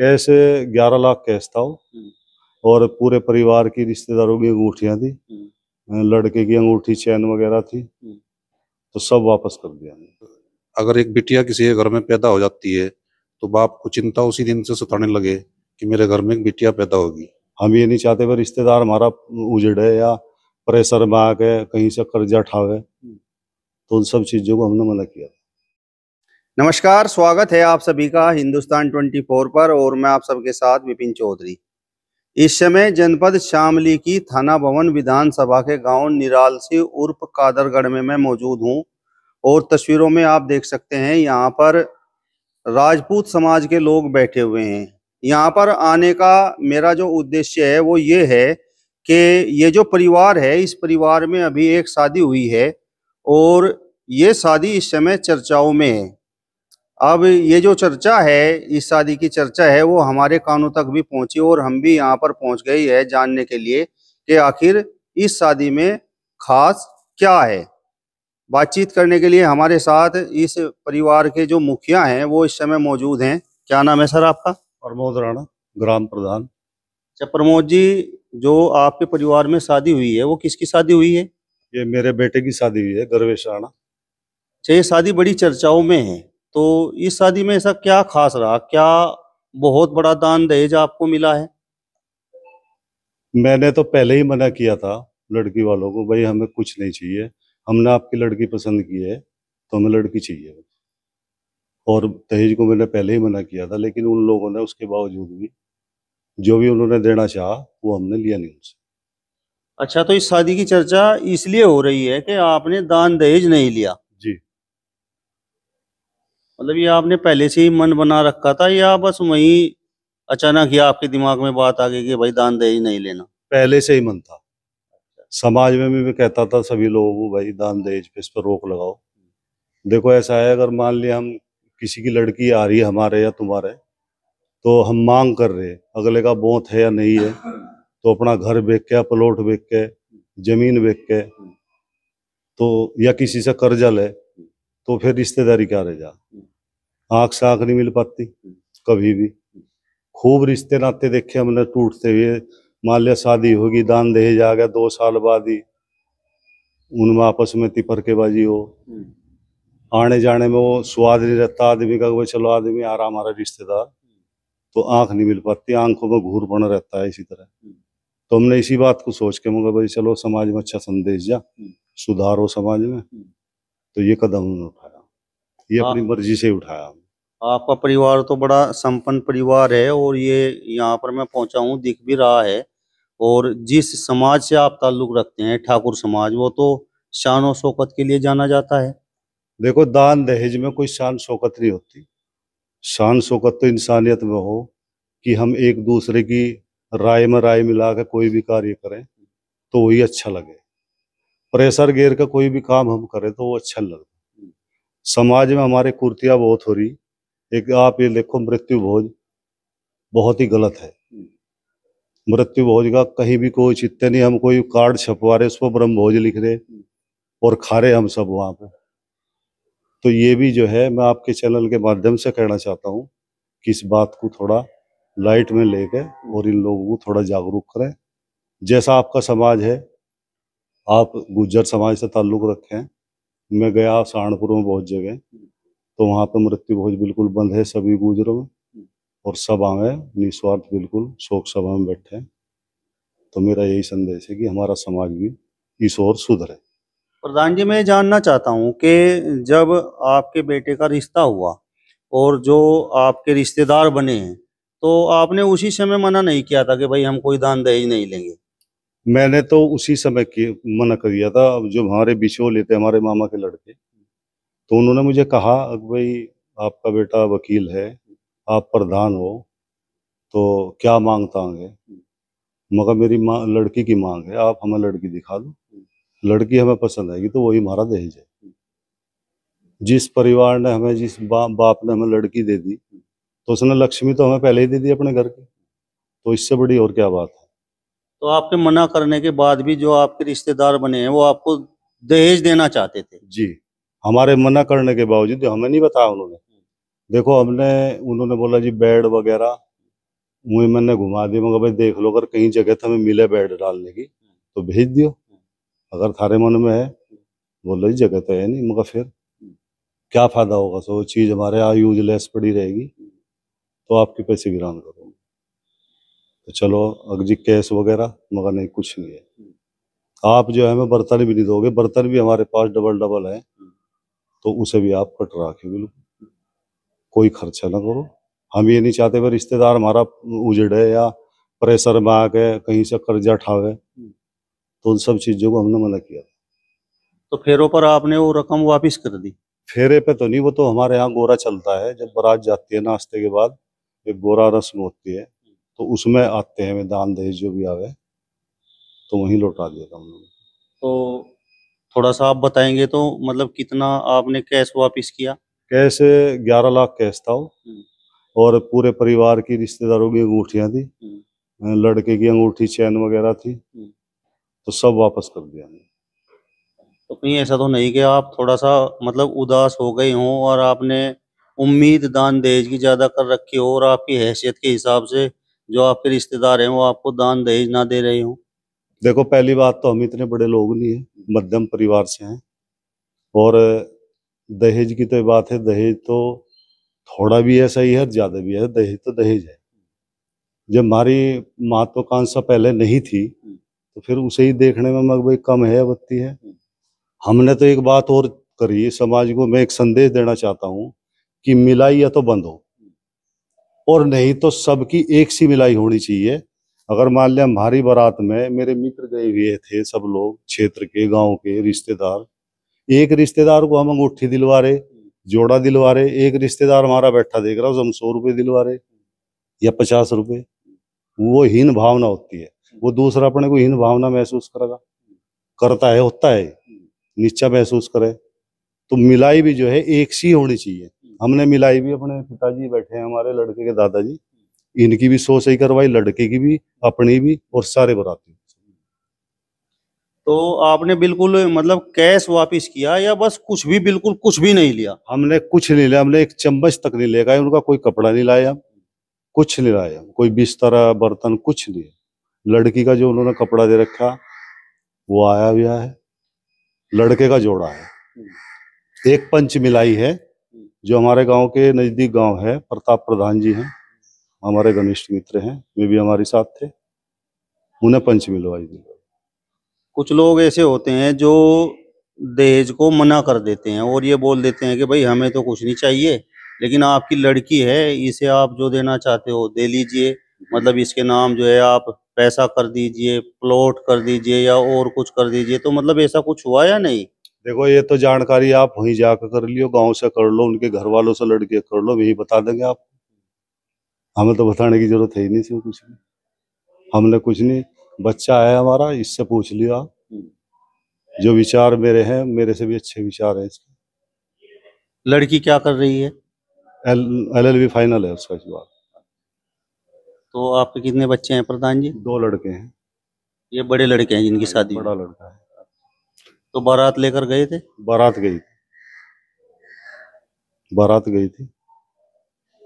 Cash ग्यारह lakh cash था वो हम्म। और पूरे परिवार की रिश्तेदारों की अंगूठियां थी हम्म। लड़के की अंगूठी चैन वगैरह थी हम्म। तो सब वापस कर दिया अगर एक बिटिया किसी के घर में पैदा हो जाती है तो बाप को चिंता उसी दिन से सताने लगे कि मेरे घर में एक बिटिया पैदा होगी हम ये नहीं चाहते रिश्तेदार हमारा उजड़े या प्रेशर में आके कहीं से कर्जा उठावे तो उन सब चीज़ों को हमने मना किया नमस्कार स्वागत है आप सभी का हिंदुस्तान 24 पर और मैं आप सबके साथ विपिन चौधरी इस समय जनपद शामली की थाना भवन विधानसभा के गांव निरालसी उर्फ कादरगढ़ में मैं मौजूद हूं और तस्वीरों में आप देख सकते हैं यहां पर राजपूत समाज के लोग बैठे हुए हैं यहां पर आने का मेरा जो उद्देश्य है वो ये है कि ये जो परिवार है इस परिवार में अभी एक शादी हुई है और ये शादी इस समय चर्चाओं में है अब ये जो चर्चा है इस शादी की चर्चा है वो हमारे कानों तक भी पहुंची और हम भी यहाँ पर पहुंच गई है जानने के लिए कि आखिर इस शादी में खास क्या है बातचीत करने के लिए हमारे साथ इस परिवार के जो मुखिया हैं वो इस समय मौजूद हैं क्या नाम है सर आपका प्रमोद राणा ग्राम प्रधान अच्छा प्रमोद जी जो आपके परिवार में शादी हुई है वो किसकी शादी हुई है ये मेरे बेटे की शादी हुई है गर्वेश राणा अच्छा ये शादी बड़ी चर्चाओं में है तो इस शादी में ऐसा क्या खास रहा क्या बहुत बड़ा दान दहेज आपको मिला है मैंने तो पहले ही मना किया था लड़की वालों को भाई हमें कुछ नहीं चाहिए हमने आपकी लड़की पसंद की है तो हमें लड़की चाहिए और दहेज को मैंने पहले ही मना किया था लेकिन उन लोगों ने उसके बावजूद भी जो भी उन्होंने देना चाह वो हमने लिया नहीं उनसे अच्छा तो इस शादी की चर्चा इसलिए हो रही है कि आपने दान दहेज नहीं लिया मतलब ये आपने पहले से ही मन बना रखा था या बस वही अचानक ही आपके दिमाग में बात आ गई कि भाई दान दहेज नहीं लेना पहले से ही मन था समाज में भी मैं कहता था सभी लोगों को भाई दान दहेज पे इस पर रोक लगाओ देखो ऐसा है अगर मान लिया हम किसी की लड़की आ रही है हमारे या तुम्हारे तो हम मांग कर रहे अगले का बोत है या नहीं है तो अपना घर बेच के प्लॉट बेच के जमीन बेच के तो या किसी से कर्जा ले तो फिर रिश्तेदारी क्या रह जा आंख से आंख नहीं मिल पाती कभी भी खूब रिश्ते नाते देखे हमने टूटते हुए मान लिया शादी होगी दान दहेज आ गया दो साल बाद ही उनमें आपस में तिपरकेबाजी हो हम्म। आने जाने में वो स्वाद नहीं रहता आदमी का चलो आदमी आ रहा हमारा रिश्तेदार तो आंख नहीं मिल पाती आंखों में घूर बना रहता है इसी तरह हम्म। तो हमने इसी बात को सोच के मगर भाई चलो समाज में अच्छा संदेश जा हम्म। सुधार हो समाज में तो ये कदम उन्होंने उठाया ये हाँ। अपनी मर्जी से उठाया आपका परिवार तो बड़ा संपन्न परिवार है और ये यहाँ पर मैं पहुंचा हूँ दिख भी रहा है और जिस समाज से आप ताल्लुक रखते हैं ठाकुर समाज वो तो शान और शौकत के लिए जाना जाता है देखो दान दहेज में कोई शान शौकत नहीं होती शान शौकत तो इंसानियत में हो कि हम एक दूसरे की राय में राय मिला कर कोई भी कार्य करें तो वही अच्छा लगे प्रेशर गेर का कोई भी काम हम करें तो वो अच्छा लगे समाज में हमारे कुर्तियाँ बहुत हो रही एक आप ये देखो मृत्यु भोज बहुत ही गलत है मृत्यु भोज का कहीं भी कोई चित्ते नहीं हम कोई कार्ड छपवा रहे उसको ब्रह्म भोज लिख रहे और खा रहे हम सब वहां पे तो ये भी जो है मैं आपके चैनल के माध्यम से कहना चाहता हूँ कि इस बात को थोड़ा लाइट में लेके और इन लोगों को थोड़ा जागरूक करें जैसा आपका समाज है आप गुज्जर समाज से ताल्लुक़ रखें मैं गया सहारनपुर में बहुत जगह तो वहाँ पे मृत्यु भोज बिल्कुल बंद है सभी गुजरों में और सब आवे निस्वार्थ बिल्कुल शोक सभा में बैठे तो मेरा यही संदेश है कि हमारा समाज भी इस ओर सुधरे प्रधान जी मैं जानना चाहता हूँ कि जब आपके बेटे का रिश्ता हुआ और जो आपके रिश्तेदार बने हैं तो आपने उसी समय मना नहीं किया था कि भाई हम कोई दान दहेज नहीं लेंगे मैंने तो उसी समय मना कर दिया था जो हमारे बिछो लेते हमारे मामा के लड़के तो उन्होंने मुझे कहा भाई आपका बेटा वकील है आप प्रधान हो तो क्या मांग तांगे मगर मेरी माँ लड़की की मांग है आप हमें लड़की दिखा दो लड़की हमें पसंद आएगी तो वही हमारा दहेज है जिस परिवार ने हमें जिस बा, बाप ने हमें लड़की दे दी तो उसने लक्ष्मी तो हमें पहले ही दे दी अपने घर की तो इससे बड़ी और क्या बात है तो आपके मना करने के बाद भी जो आपके रिश्तेदार बने हैं वो आपको दहेज देना चाहते थे जी हमारे मना करने के बावजूद हमें नहीं बताया उन्होंने देखो हमने उन्होंने बोला जी बेड वगैरह मुझे मैंने घुमा दिया मगर भाई देख लो अगर कहीं जगह था हमें मिले बेड डालने की तो भेज दियो अगर थारे मन में है बोला जी जगह तो है नहीं मगर फिर क्या फायदा होगा सो चीज हमारे यहाँ यूजलेस पड़ी रहेगी तो आपके पैसे वीरान करो तो चलो जी कैश वगैरह मगर नहीं कुछ नहीं है आप जो है हमें बर्तन भी नहीं दोगे बर्तन भी हमारे पास डबल डबल है तो उसे भी आप कटरा के बिल्कुल कोई खर्चा ना करो हम ये नहीं चाहते भाई रिश्तेदार हमारा उजड़े या प्रेशर में आके कहीं से कर्जा ठावे तो उन सब चीजों को हमने मना किया तो फेरों पर आपने वो रकम वापस कर दी फेरे पे तो नहीं वो तो हमारे यहाँ गोरा चलता है जब बारात जाती है नाश्ते के बाद एक गोरा रस्म होती है तो उसमें आते हैं दान दहेज जो भी आवे तो वहीं लौटा दिया था हम लोग तो थोड़ा सा आप बताएंगे तो मतलब कितना आपने कैश वापस किया कैश ग्यारह लाख कैश था हम्म। और पूरे परिवार की रिश्तेदारों की अंगूठियां थी हम्म। लड़के की अंगूठी चैन वगैरह थी हम्म। तो सब वापस कर दिया तो कहीं ऐसा तो नहीं कि आप थोड़ा सा मतलब उदास हो गए हो और आपने उम्मीद दान दहेज की ज़्यादा कर रखी हो और आपकी हैसियत के हिसाब से जो आपके रिश्तेदार हैं वो आपको दान दहेज ना दे रहे हों देखो पहली बात तो हम इतने बड़े लोग नहीं है मध्यम परिवार से हैं और दहेज की तो बात है दहेज तो थोड़ा भी है सही है ज़्यादा भी है दहेज तो दहेज है जब हमारी महत्वाकांक्षा तो पहले नहीं थी तो फिर उसे ही देखने में मग भाई कम है बत्ती है हमने तो एक बात और करी समाज को मैं एक संदेश देना चाहता हूँ कि मिलाई या तो बंद हो और नहीं तो सबकी एक सी मिलाई होनी चाहिए अगर मान लिया हमारी बारात में मेरे मित्र गए हुए थे सब लोग क्षेत्र के गांव के रिश्तेदार एक रिश्तेदार को हम अंगूठी दिलवा रहे जोड़ा दिलवा रहे एक रिश्तेदार हमारा बैठा देख रहा उस हम सौ रुपये दिलवा रहे या पचास रुपये वो हीन भावना होती है वो दूसरा अपने को हीन भावना महसूस करेगा करता है होता है नीचा महसूस करे तो मिलाई भी जो है एक सी होनी चाहिए हमने मिलाई भी अपने पिताजी बैठे हैं हमारे लड़के के दादाजी इनकी भी सोच सही करवाई लड़के की भी अपनी भी और सारे बराती तो आपने बिल्कुल मतलब कैश वापस किया या बस कुछ भी बिल्कुल कुछ भी नहीं लिया हमने कुछ नहीं लिया हमने एक चम्मच तक नहीं ले उनका कोई कपड़ा नहीं लाया कुछ नहीं लाया कोई बिस्तर बर्तन कुछ नहीं लड़की का जो उन्होंने कपड़ा दे रखा वो आया हुआ है लड़के का जोड़ा है एक पंच मिलाई है जो हमारे गांव के नजदीक गांव है प्रताप प्रधान जी हैं हमारे घनिष्ठ मित्र हैं वे भी हमारे साथ थे उन्हें पंच मिलवाई दी कुछ लोग ऐसे होते हैं जो दहेज को मना कर देते हैं और ये बोल देते हैं कि भाई हमें तो कुछ नहीं चाहिए लेकिन आपकी लड़की है इसे आप जो देना चाहते हो दे लीजिए मतलब इसके नाम जो है आप पैसा कर दीजिए प्लॉट कर दीजिए या और कुछ कर दीजिए तो मतलब ऐसा कुछ हुआ या नहीं देखो ये तो जानकारी आप वहीं जाकर कर लियो गांव से कर लो उनके घर वालों से लड़के कर लो वही बता देंगे आप हमें तो बताने की जरूरत है ही नहीं थी कुछ नहीं हमने कुछ नहीं बच्चा है हमारा इससे पूछ लिया आप जो विचार मेरे हैं मेरे से भी अच्छे विचार हैं इसके लड़की क्या कर रही है एल एल बी फाइनल है उसका इस बार तो आपके कितने बच्चे हैं प्रधान जी दो लड़के हैं ये बड़े लड़के हैं जिनकी शादी बड़ा लड़का है तो बारात लेकर गए थे बारात गई थी बारात गई थी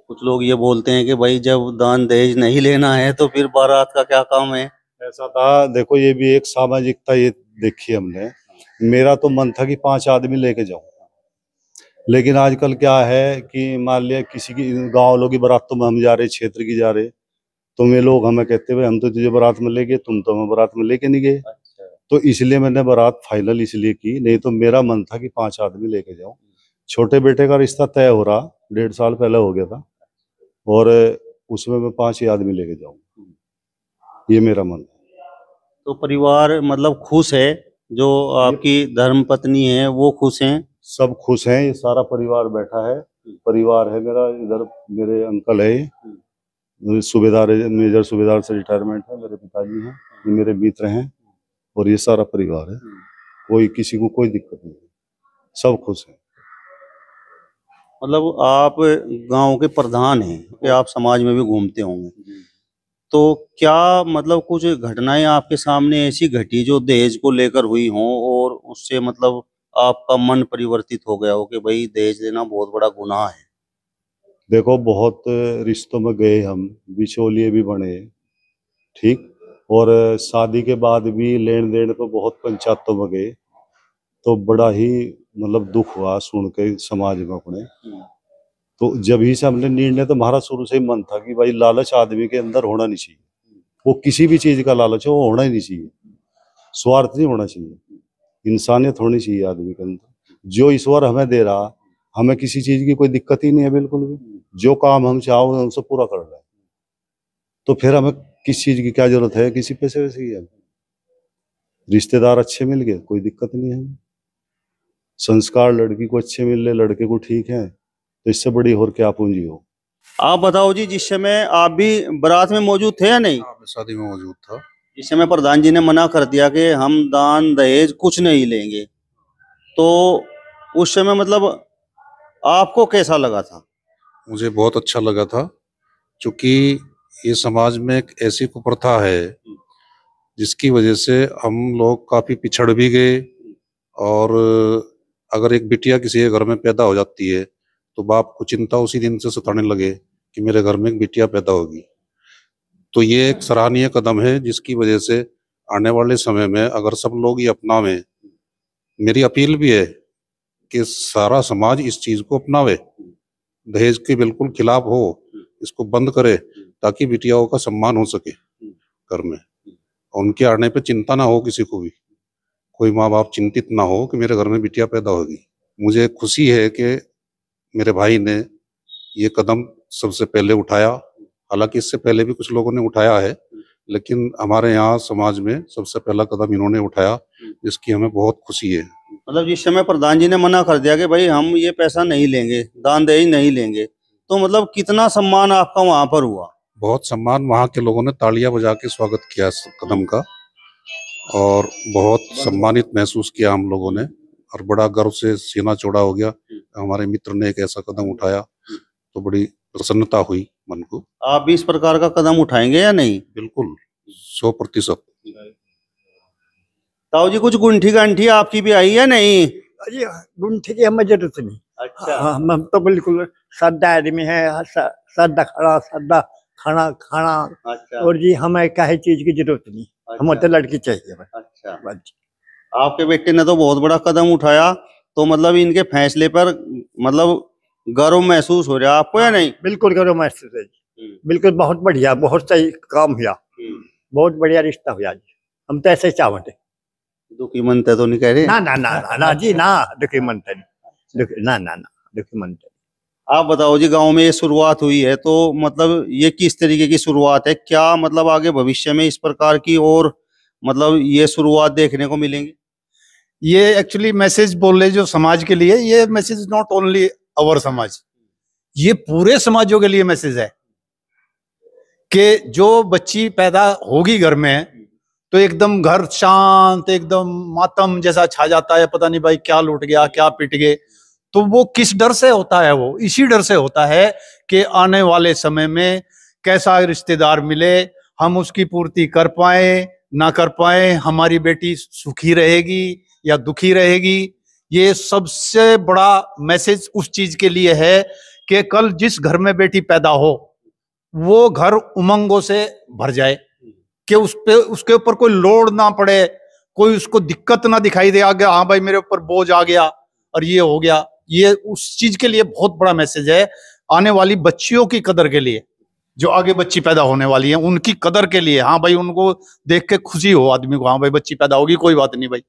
कुछ लोग ये बोलते हैं कि भाई जब दान दहेज नहीं लेना है तो फिर बारात का क्या काम है ऐसा था देखो ये भी एक सामाजिकता ये देखी हमने मेरा तो मन था कि पांच आदमी लेके जाऊं लेकिन आजकल क्या है कि मान लिया किसी की गांव लोग की बारात तो हम जा रहे क्षेत्र की जा रहे तो ये लोग हमें कहते भाई हम तो तुझे बारात में ले गए तुम तो हमें बारात में लेके नहीं गए अच्छा। तो इसलिए मैंने बारात फाइनल इसलिए की नहीं तो मेरा मन था कि पांच आदमी लेके जाऊं छोटे बेटे का रिश्ता तय हो रहा डेढ़ साल पहले हो गया था और उसमें मैं पांच ही आदमी लेके जाऊंगा ये मेरा मन है तो परिवार मतलब खुश है जो आपकी धर्म पत्नी है वो खुश हैं सब खुश हैं ये सारा परिवार बैठा है हम्म। परिवार है मेरा इधर मेरे अंकल है हम्म। सूबेदार मेजर सूबेदार से रिटायरमेंट है मेरे पिताजी हैं ये मेरे मित्र हैं और ये सारा परिवार है हम्म। कोई किसी को कोई दिक्कत नहीं सब खुश है मतलब आप गांव के प्रधान हैं कि आप समाज में भी घूमते होंगे तो क्या मतलब कुछ घटनाएं आपके सामने ऐसी घटी जो दहेज को लेकर हुई हो और उससे मतलब आपका मन परिवर्तित हो गया हो कि भाई दहेज लेना बहुत बड़ा गुनाह है देखो बहुत रिश्तों में गए हम बिचौलिए भी बने ठीक और शादी के बाद भी लेन देन तो बहुत पंचायतों में गए तो बड़ा ही मतलब दुख हुआ सुन के समाज में अपने हाँ। तो जब ही से हमने निर्णय तो हमारा शुरू से ही मन था कि भाई लालच आदमी के अंदर होना नहीं चाहिए वो किसी भी चीज का लालच है वो होना ही नहीं चाहिए स्वार्थ नहीं होना चाहिए इंसानियत होनी चाहिए आदमी के अंदर जो ईश्वर हमें दे रहा हमें किसी चीज की कोई दिक्कत ही नहीं है बिल्कुल भी जो काम हम चाहो हम पूरा कर रहे तो फिर हमें किस चीज की क्या जरूरत है किसी पैसे वैसे की रिश्तेदार अच्छे मिल गए कोई दिक्कत नहीं है हमें संस्कार लड़की को अच्छे मिल रहे लड़के को ठीक है तो इससे बड़ी और क्या पूंजी हो आप बताओ जी जिस समय आप भी बारात में मौजूद थे या नहीं हाँ, शादी में मौजूद था जिस समय प्रधान जी ने मना कर दिया कि हम दान दहेज कुछ नहीं लेंगे तो उस समय मतलब आपको कैसा लगा था मुझे बहुत अच्छा लगा था क्योंकि ये समाज में एक ऐसी कुप्रथा है जिसकी वजह से हम लोग काफ़ी पिछड़ भी गए और अगर एक बिटिया किसी के घर में पैदा हो जाती है तो बाप को चिंता उसी दिन से सताने लगे कि मेरे घर में एक बिटिया पैदा होगी तो ये एक सराहनीय कदम है जिसकी वजह से आने वाले समय में अगर सब लोग ये अपनावे मेरी अपील भी है कि सारा समाज इस चीज को अपनावे दहेज के बिल्कुल खिलाफ हो इसको बंद करे ताकि बिटियाओं का सम्मान हो सके घर में उनके आने पर चिंता ना हो किसी को भी कोई माँ बाप चिंतित ना हो कि मेरे घर में बिटिया पैदा होगी मुझे खुशी है कि मेरे भाई ने ये कदम सबसे पहले उठाया हालांकि इससे पहले भी कुछ लोगों ने उठाया है लेकिन हमारे यहाँ समाज में सबसे पहला कदम इन्होंने उठाया जिसकी हमें बहुत खुशी है मतलब जिस समय प्रधान जी ने मना कर दिया कि भाई हम ये पैसा नहीं लेंगे दान ही नहीं लेंगे तो मतलब कितना सम्मान आपका वहाँ पर हुआ बहुत सम्मान वहाँ के लोगों ने तालियां बजा के स्वागत किया इस कदम का और बहुत सम्मानित महसूस किया हम लोगों ने और बड़ा गर्व से सीना चौड़ा हो गया हमारे मित्र ने एक ऐसा कदम उठाया तो बड़ी प्रसन्नता हुई मन को आप भी इस प्रकार का कदम उठाएंगे या नहीं बिल्कुल सौ प्रतिशत ताऊ जी कुछ गुंठी गांठी आपकी भी आई है नहीं अरे गुंठी की हमें जरूरत नहीं अच्छा हाँ, हम तो बिल्कुल सादा आदमी है सादा खड़ा सादा खाना खाना अच्छा। और जी हमें कहे चीज की जरूरत नहीं हम होते अच्छा। लड़की चाहिए अच्छा हाँ आपके बेटे ने तो बहुत बड़ा कदम उठाया तो मतलब इनके फैसले पर मतलब गर्व महसूस हो रहा आपको या हाँ, नहीं बिल्कुल गर्व महसूस है जी हम्म। बिल्कुल बहुत बढ़िया बहुत सही काम हुआ हम्म। बहुत बढ़िया रिश्ता हुआ जी हम तो ऐसे चाहते दुखी मनते तो नहीं कह रहे ना ना ना ना, जी ना दुखी मनते अच्छा। ना ना ना दुखी मनते आप बताओ जी गांव में ये शुरुआत हुई है तो मतलब ये किस तरीके की शुरुआत है क्या मतलब आगे भविष्य में इस प्रकार की और मतलब ये शुरुआत देखने को मिलेंगी ये एक्चुअली मैसेज बोल रहे जो समाज के लिए ये मैसेज नॉट ओनली अवर समाज ये पूरे समाजों के लिए मैसेज है कि जो बच्ची पैदा होगी घर में तो एकदम घर शांत एकदम मातम जैसा छा जाता है पता नहीं भाई क्या लूट गया क्या पिट गए तो वो किस डर से होता है वो इसी डर से होता है कि आने वाले समय में कैसा रिश्तेदार मिले हम उसकी पूर्ति कर पाए ना कर पाए हमारी बेटी सुखी रहेगी या दुखी रहेगी ये सबसे बड़ा मैसेज उस चीज के लिए है कि कल जिस घर में बेटी पैदा हो वो घर उमंगों से भर जाए कि उस पे उसके ऊपर कोई लोड ना पड़े कोई उसको दिक्कत ना दिखाई दे आ गया हाँ भाई मेरे ऊपर बोझ आ गया और ये हो गया ये उस चीज के लिए बहुत बड़ा मैसेज है आने वाली बच्चियों की कदर के लिए जो आगे बच्ची पैदा होने वाली है उनकी कदर के लिए हाँ भाई उनको देख के खुशी हो आदमी को हाँ भाई बच्ची पैदा होगी कोई बात नहीं भाई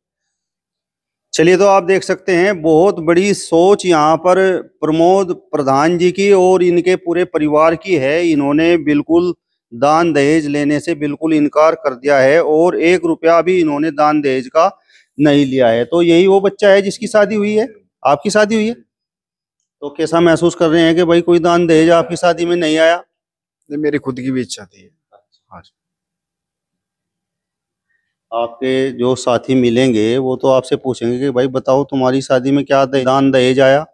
चलिए तो आप देख सकते हैं बहुत बड़ी सोच यहाँ पर प्रमोद प्रधान जी की और इनके पूरे परिवार की है इन्होंने बिल्कुल दान दहेज लेने से बिल्कुल इनकार कर दिया है और एक रुपया भी इन्होंने दान दहेज का नहीं लिया है तो यही वो बच्चा है जिसकी शादी हुई है आपकी शादी हुई है तो कैसा महसूस कर रहे हैं कि भाई कोई दान दहेज आपकी शादी में नहीं आया नहीं मेरी खुद की भी इच्छा थी अच्छा। आपके जो साथी मिलेंगे वो तो आपसे पूछेंगे कि भाई बताओ तुम्हारी शादी में क्या दान दहेज आया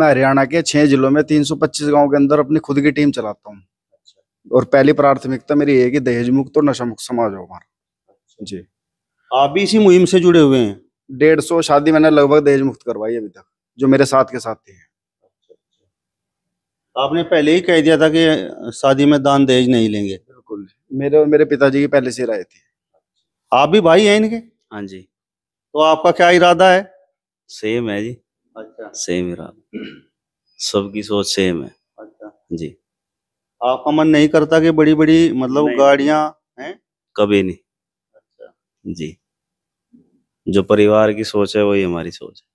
मैं हरियाणा के छह जिलों में 325 गांव के अंदर अपनी खुद की टीम चलाता हूँ अच्छा। और पहली प्राथमिकता मेरी है कि दहेज मुक्त और नशा मुक्त समाज हो हमारा अच्छा। जी आप भी इसी मुहिम से जुड़े हुए हैं डेढ़ सौ शादी मैंने लगभग दहेज मुक्त करवाई अभी तक जो मेरे साथ के साथ थे आपने पहले ही कह दिया था कि शादी में दान दहेज नहीं लेंगे बिल्कुल मेरे और मेरे पिताजी की पहले से राय थी आप भी भाई हैं इनके हाँ जी तो आपका क्या इरादा है सेम है जी अच्छा सेम इरादा सबकी सोच सेम है अच्छा जी आपका मन नहीं करता कि बड़ी बड़ी मतलब गाड़िया है कभी नहीं अच्छा जी जो परिवार की सोच है वही हमारी सोच है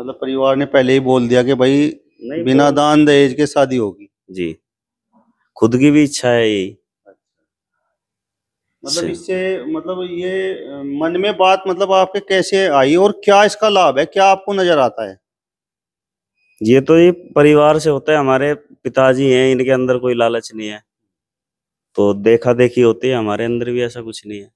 मतलब परिवार ने पहले ही बोल दिया कि भाई बिना दान दहेज के शादी होगी जी खुद की भी इच्छा है यही अच्छा। मतलब इससे मतलब ये मन में बात मतलब आपके कैसे आई और क्या इसका लाभ है क्या आपको नजर आता है ये तो ये परिवार से होता है हमारे पिताजी हैं इनके अंदर कोई लालच नहीं है तो देखा देखी होती है हमारे अंदर भी ऐसा कुछ नहीं है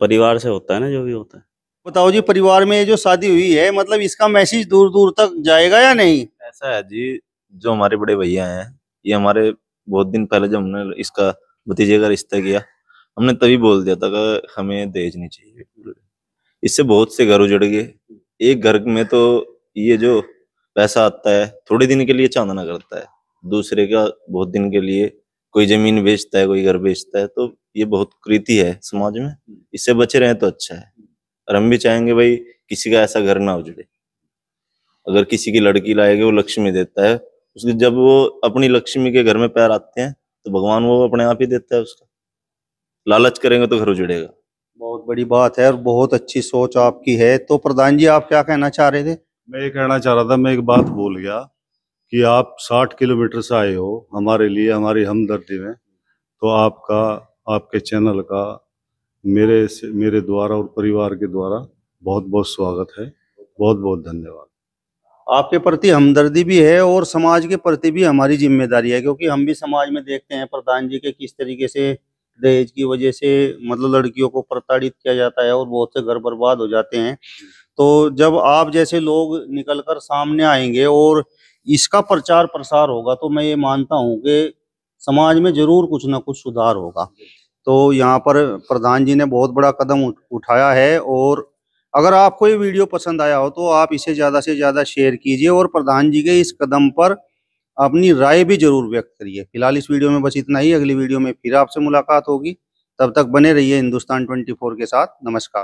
परिवार से होता है ना जो भी होता है बताओ जी परिवार में जो शादी हुई है मतलब इसका मैसेज दूर दूर तक जाएगा या नहीं ऐसा है जी जो हमारे बड़े भैया हैं ये हमारे बहुत दिन पहले जब हमने इसका भतीजे का रिश्ता किया हमने तभी बोल दिया था हमें दहेज नहीं चाहिए इससे बहुत से घर उजड़ गए एक घर में तो ये जो पैसा आता है थोड़े दिन के लिए चांदना करता है दूसरे का बहुत दिन के लिए कोई जमीन बेचता है कोई घर बेचता है तो ये बहुत कृति है समाज में इससे बचे रहे तो अच्छा है और हम भी चाहेंगे भाई किसी का ऐसा घर ना उजड़े अगर किसी की लड़की लाएगी वो लक्ष्मी देता है उसके जब वो अपनी लक्ष्मी के घर में पैर आते हैं तो भगवान वो अपने आप ही देता है उसका लालच करेंगे तो घर उजड़ेगा बहुत बड़ी बात है और बहुत अच्छी सोच आपकी है तो प्रधान जी आप क्या कहना चाह रहे थे मैं ये कहना चाह रहा था मैं एक बात भूल गया कि आप 60 किलोमीटर से आए हो हमारे लिए हमारी हमदर्दी में तो आपका आपके चैनल का मेरे मेरे द्वारा और परिवार के द्वारा बहुत बहुत स्वागत है बहुत बहुत धन्यवाद आपके प्रति हमदर्दी भी है और समाज के प्रति भी हमारी जिम्मेदारी है क्योंकि हम भी समाज में देखते हैं प्रधान जी के किस तरीके से दहेज की वजह से मतलब लड़कियों को प्रताड़ित किया जाता है और बहुत से घर बर्बाद हो जाते हैं तो जब आप जैसे लोग निकलकर सामने आएंगे और इसका प्रचार प्रसार होगा तो मैं ये मानता हूँ कि समाज में जरूर कुछ ना कुछ सुधार होगा तो यहाँ पर प्रधान जी ने बहुत बड़ा कदम उठाया है और अगर आपको ये वीडियो पसंद आया हो तो आप इसे ज़्यादा से ज़्यादा शेयर कीजिए और प्रधान जी के इस कदम पर अपनी राय भी जरूर व्यक्त करिए फिलहाल इस वीडियो में बस इतना ही अगली वीडियो में फिर आपसे मुलाकात होगी तब तक बने रहिए हिंदुस्तान 24 के साथ नमस्कार